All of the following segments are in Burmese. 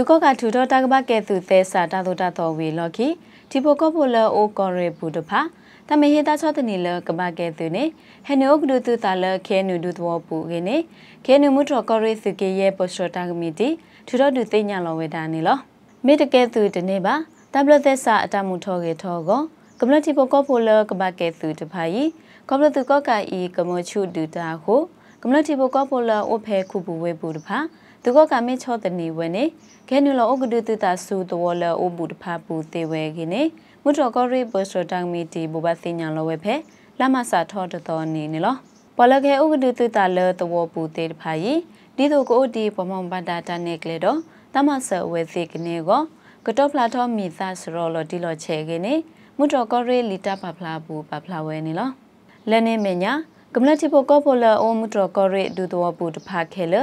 သူကကထူတော်တကဘာကဲသူသဲစာတတော်တတော်ဝေလော်ကီဒီပိုကောပိုလအိုကောရဲဘူတဖာတမဟေတာချောတနီလကဘာကဲသူနေဟနုကဒုသူတာလခဲနုဒုသဝပူကင်းနေခဲနုမှုတော်ကောရဲစုကေရဲ့ပေါ်စတာကမီတီထူတော်သူသိညာလော်ဝေတာနေလောမေတကဲသူတနေပါတဘလသက်စာအတမှုထောကေထောကောကမလတီပိုကောပိုလကဘာကဲသူတဖာယီကမလသူကောကာဤကမောချုဒူတာဟုကမလတီပိုကောပိုလအိုဖဲခုပူဝေပူတဖာသူကကမေချောတနီဝဲနေဂဲနူလောဥကဒုတတဆူတဝလောအဘူတဖပူတေဝဲကိနေမုတော်ကရိဘစတန်မီတီဘဘစညာလောဝဲဖဲလမစာထောတတော်နေနေလောပလခဲဥကဒုတတလောတဝပူတေတဖာယီဒီတို့ကိုဒီပမောင်ပဒတာနေကလေတော့တမဆဝဲသိကနေကိုကတော့ဖလာထောမီသစရောလောဒီလောချေကိနေမုတော်ကရိလီတာပဖလာပူပဖလာဝဲနေလောလဲနေမညာကမ္လတိပိုကောဖိုလာအိုမူတရကောရေဒူတောပူတဖာခဲလ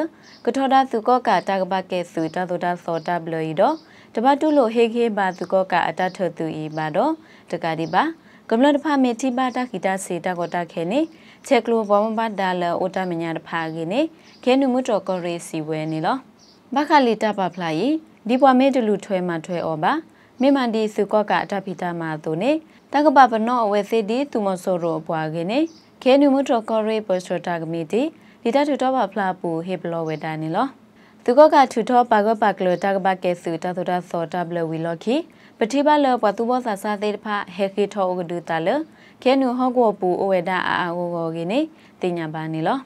ကထောဒါစုကောကာတာကပကေစုတာသောတာသောတာဘလီတော့တပတ်တုလိုဟေခေဘာစုကောကာအတထသူဤပါတော့တကတိပါကမ္လတဖမေတိပါတကိတာစေတကောတခဲနေချက်ကလိုဘောမဘဒါလအိုတမညာတဖာကိနေခဲနုမူတရကောရေစီဝဲနေလောဘခလီတပဖလာဤဒီပွားမဲတလူထွဲမှာထွဲဩပါမေမန်ဒီစုကောကအတပိတမာသူနေတကပပနောအဝဲစေတီသူမစောရောအပွားကင်းနေခဲနုမှုတော်ကောရေပေါ်စတာကမီတီဒီတထူတော်ပါဖလာပူဟေဘလောဝဲတာနေလောသူကောကထူတော်ပါကောပါကလောတကပကေစုတသဒသောတဘလဝီလောခီပတိပါလောပသူဘောဆာစာသေးတဖဟေခီထောဥကဒူတလခဲနုဟောကောပူအဝဲတာအာအာဝောကင်းနေတင်ညာပါနေလော